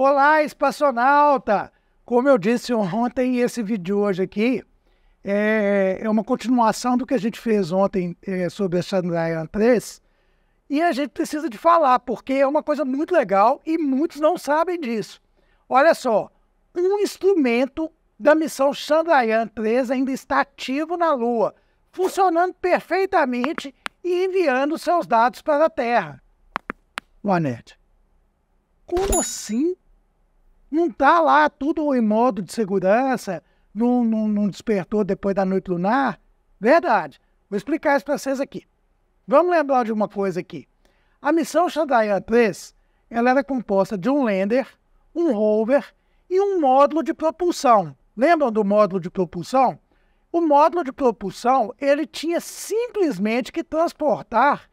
Olá, espaçonauta! Como eu disse ontem, esse vídeo hoje aqui é, é uma continuação do que a gente fez ontem é, sobre a Chandrayaan 3. E a gente precisa de falar, porque é uma coisa muito legal e muitos não sabem disso. Olha só, um instrumento da missão Chandrayaan 3 ainda está ativo na Lua, funcionando perfeitamente e enviando seus dados para a Terra. Juanete, como assim não está lá tudo em modo de segurança, não, não, não despertou depois da noite lunar. Verdade. Vou explicar isso para vocês aqui. Vamos lembrar de uma coisa aqui. A missão Chandrayaan 3 ela era composta de um lander, um rover e um módulo de propulsão. Lembram do módulo de propulsão? O módulo de propulsão ele tinha simplesmente que transportar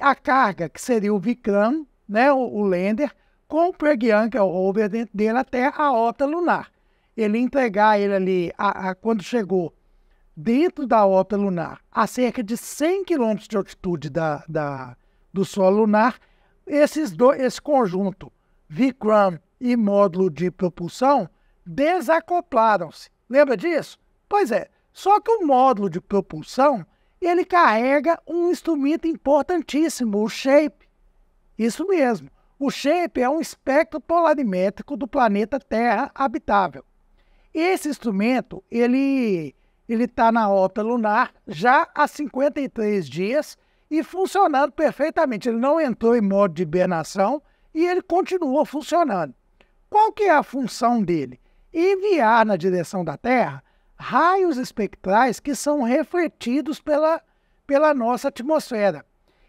a carga, que seria o Vikram, né, o, o lander, com o Preguian, que é o rover dentro dele, até a órbita lunar. Ele entregar ele ali, a, a, quando chegou dentro da órbita lunar, a cerca de 100 km de altitude da, da do solo lunar, esses dois, esse conjunto, Vikram e módulo de propulsão, desacoplaram-se. Lembra disso? Pois é, só que o módulo de propulsão, ele carrega um instrumento importantíssimo, o shape. Isso mesmo. O shape é um espectro polarimétrico do planeta Terra habitável. Esse instrumento, ele ele está na órbita lunar já há 53 dias e funcionando perfeitamente. Ele não entrou em modo de hibernação e ele continua funcionando. Qual que é a função dele? Enviar na direção da Terra raios espectrais que são refletidos pela, pela nossa atmosfera.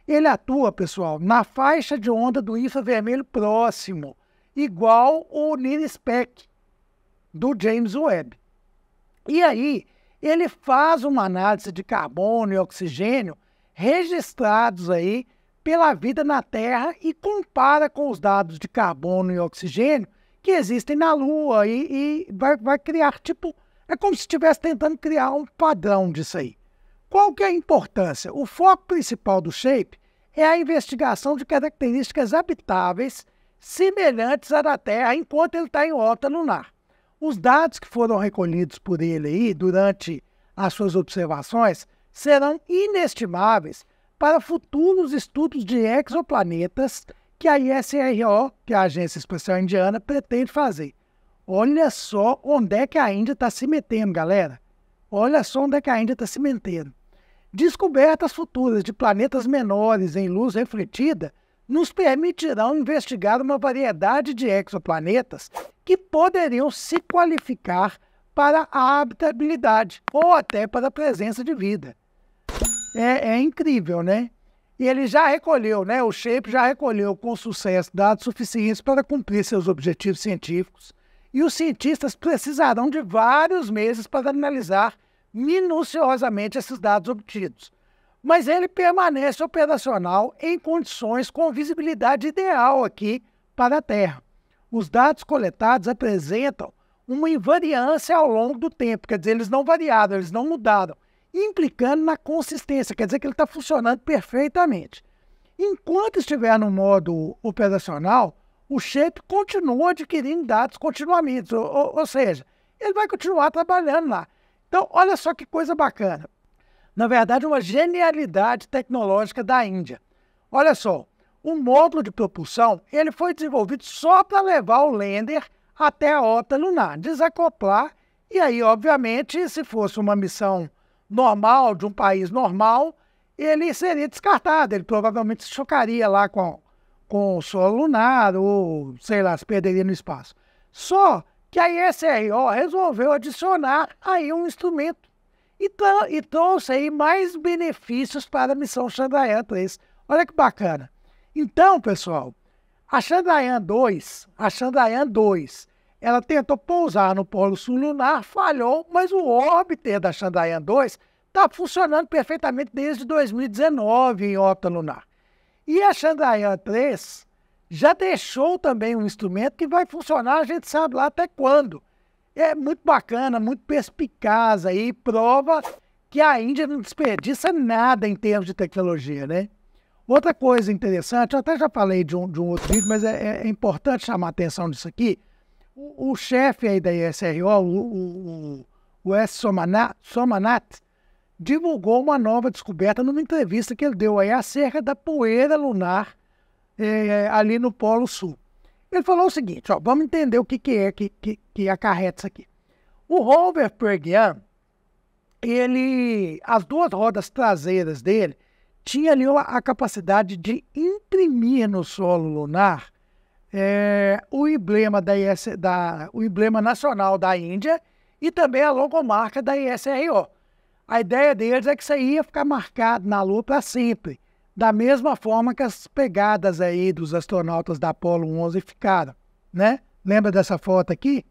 Ele atua, pessoal, na faixa de onda do infravermelho próximo, igual o NIRSPEC do James Webb. E aí, ele faz uma análise de carbono e oxigênio registrados aí pela vida na Terra e compara com os dados de carbono e oxigênio que existem na Lua e, e vai, vai criar tipo é como se estivesse tentando criar um padrão disso aí. Qual que é a importância? O foco principal do SHAPE é a investigação de características habitáveis semelhantes à da Terra enquanto ele está em órbita lunar. Os dados que foram recolhidos por ele aí durante as suas observações serão inestimáveis para futuros estudos de exoplanetas que a ISRO, que é a Agência Espacial Indiana, pretende fazer. Olha só onde é que a Índia está se metendo, galera. Olha só onde é que a Índia está se metendo. Descobertas futuras de planetas menores em luz refletida nos permitirão investigar uma variedade de exoplanetas que poderiam se qualificar para a habitabilidade ou até para a presença de vida. É, é incrível, né? E ele já recolheu, né? O Shape já recolheu com sucesso dados suficientes para cumprir seus objetivos científicos. E os cientistas precisarão de vários meses para analisar minuciosamente esses dados obtidos. Mas ele permanece operacional em condições com visibilidade ideal aqui para a Terra. Os dados coletados apresentam uma invariância ao longo do tempo, quer dizer, eles não variaram, eles não mudaram, implicando na consistência, quer dizer que ele está funcionando perfeitamente. Enquanto estiver no modo operacional, o shape continua adquirindo dados continuamente, ou, ou, seja, ele vai continuar trabalhando lá. Então, olha só que coisa bacana. Na verdade, uma genialidade tecnológica da Índia. Olha só, o módulo de propulsão ele foi desenvolvido só para levar o lander até a órbita lunar, desacoplar e aí, obviamente, se fosse uma missão normal de um país normal, ele seria descartado. Ele provavelmente se chocaria lá com, com o solo lunar ou, sei lá, se perderia no espaço. Só que a ISRO resolveu adicionar aí um instrumento e, e trouxe aí mais benefícios para a missão Chandrayaan 3. Olha que bacana. Então, pessoal, a Chandrayaan 2, a Chandrayaan 2, ela tentou pousar no Polo Sul Lunar, falhou, mas o órbiter da Chandrayaan 2 está funcionando perfeitamente desde 2019 em órbita lunar. E a Chandrayaan 3 já deixou também um instrumento que vai funcionar, a gente sabe lá até quando. É muito bacana, muito perspicaz aí, prova que a Índia não desperdiça nada em termos de tecnologia, né? Outra coisa interessante, eu até já falei de um, de um outro vídeo, mas é, é, é importante chamar a atenção disso aqui. O, o chefe aí da ISRO, o, o, o S. Somanat, Somanat, divulgou uma nova descoberta numa entrevista que ele deu aí acerca da poeira lunar é, é, ali no Polo Sul. Ele falou o seguinte, ó, vamos entender o que, que é que, que, que acarreta isso aqui. O rover Perguian, ele, as duas rodas traseiras dele tinha ali a capacidade de imprimir no solo lunar é, o emblema da, IS, da o emblema nacional da Índia e também a logomarca da ISRO. A ideia deles é que isso aí ia ficar marcado na Lua para sempre da mesma forma que as pegadas aí dos astronautas da Apollo 11 ficaram, né? Lembra dessa foto aqui?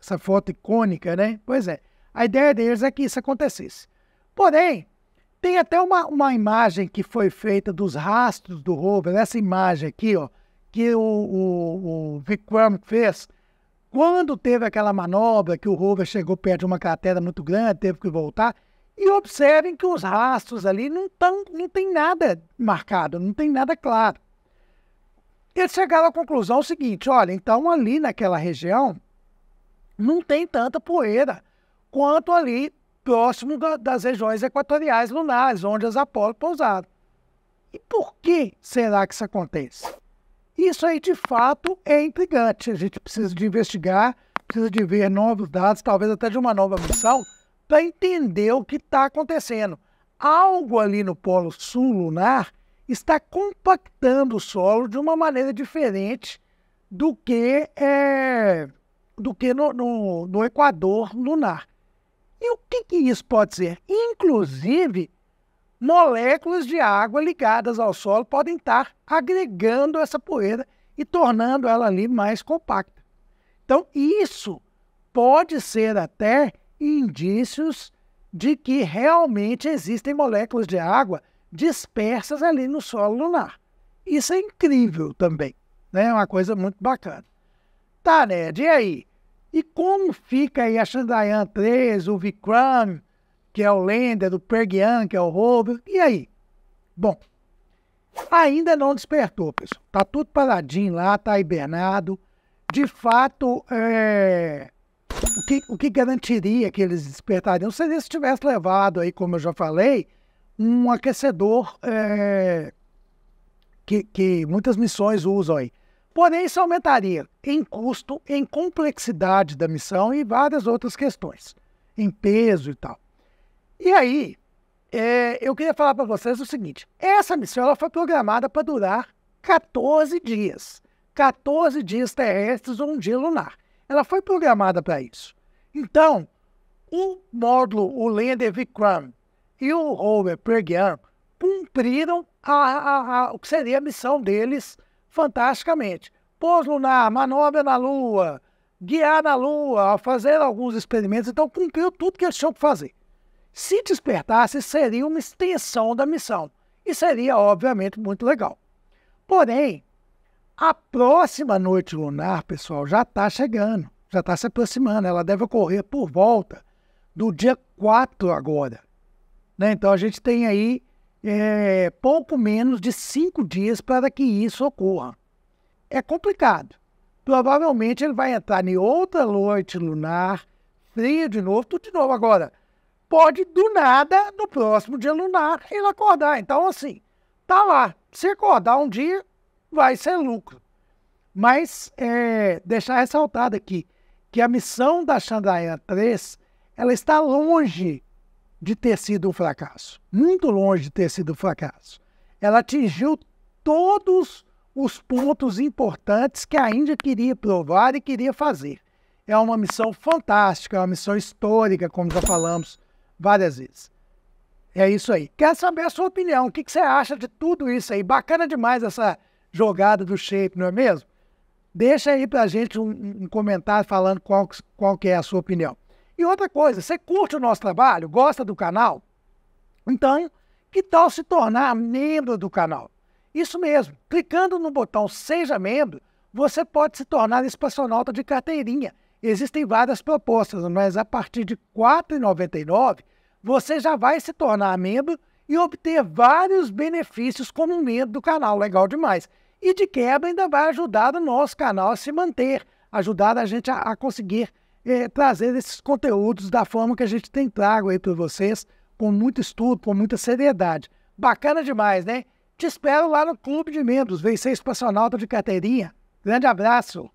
Essa foto icônica, né? Pois é. A ideia deles é que isso acontecesse. Porém, tem até uma, uma imagem que foi feita dos rastros do rover, essa imagem aqui, ó, que o, o, o Vikram fez quando teve aquela manobra que o rover chegou perto de uma cratera muito grande, teve que voltar. E observem que os rastros ali não, tão, não tem nada marcado, não tem nada claro. Eles chegaram à conclusão seguinte: olha, então ali naquela região não tem tanta poeira quanto ali próximo da, das regiões equatoriais lunares, onde as Apolo pousaram. E por que será que isso acontece? Isso aí, de fato, é intrigante. A gente precisa de investigar, precisa de ver novos dados, talvez até de uma nova missão para entender o que está acontecendo. Algo ali no polo sul lunar está compactando o solo de uma maneira diferente do que é, do que no, no, no Equador lunar. E o que, que isso pode ser? Inclusive, moléculas de água ligadas ao solo podem estar agregando essa poeira e tornando ela ali mais compacta. Então, isso pode ser até indícios de que realmente existem moléculas de água dispersas ali no solo lunar. Isso é incrível também, né? É uma coisa muito bacana. Tá, Ned, e aí? E como fica aí a Chandrayaan 3, o Vikram, que é o Lander, o Pergyan, que é o rover, e aí? Bom, ainda não despertou, pessoal. Tá tudo paradinho lá, tá hibernado. De fato, é o que, o que garantiria que eles despertariam seria se tivesse levado aí, como eu já falei, um aquecedor é, que, que muitas missões usam aí. Porém, isso aumentaria em custo, em complexidade da missão e várias outras questões, em peso e tal. E aí, é, eu queria falar para vocês o seguinte: essa missão ela foi programada para durar 14 dias. 14 dias terrestres ou um dia lunar. Ela foi programada para isso. Então, o módulo, o Lander Vikram e o rover Pragyan cumpriram a, a, a, o que seria a missão deles fantasticamente. Pôs lunar, manobra na Lua, guiar na Lua, fazer alguns experimentos. Então, cumpriu tudo que eles tinham que fazer. Se despertasse, seria uma extensão da missão. E seria, obviamente, muito legal. Porém, a próxima noite lunar, pessoal, já está chegando, já está se aproximando. Ela deve ocorrer por volta do dia 4 agora. Né? Então a gente tem aí é, pouco menos de cinco dias para que isso ocorra. É complicado. Provavelmente ele vai entrar em outra noite lunar, fria de novo, tudo de novo. Agora, pode do nada, no próximo dia lunar, ele acordar. Então, assim, tá lá. Se acordar um dia, vai ser lucro. Mas é, deixar ressaltado aqui que a missão da Chandrayaan 3 ela está longe de ter sido um fracasso, muito longe de ter sido um fracasso. Ela atingiu todos os pontos importantes que a Índia queria provar e queria fazer. É uma missão fantástica, é uma missão histórica, como já falamos várias vezes. É isso aí. Quero saber a sua opinião. O que, que você acha de tudo isso aí? Bacana demais essa jogada do shape, não é mesmo? Deixa aí pra gente um, um comentário falando qual, qual que é a sua opinião. E outra coisa, você curte o nosso trabalho, gosta do canal? Então, que tal se tornar membro do canal? Isso mesmo, clicando no botão Seja Membro, você pode se tornar espaçonauta de carteirinha. Existem várias propostas, mas a partir de R$ 4,99 você já vai se tornar membro e obter vários benefícios como membro do canal. Legal demais. E de quebra ainda vai ajudar o nosso canal a se manter, ajudar a gente a, a conseguir eh, trazer esses conteúdos da forma que a gente tem trago aí para vocês, com muito estudo, com muita seriedade. Bacana demais, né? Te espero lá no Clube de Membros, vencer Espaçonauta de Carteirinha. Grande abraço!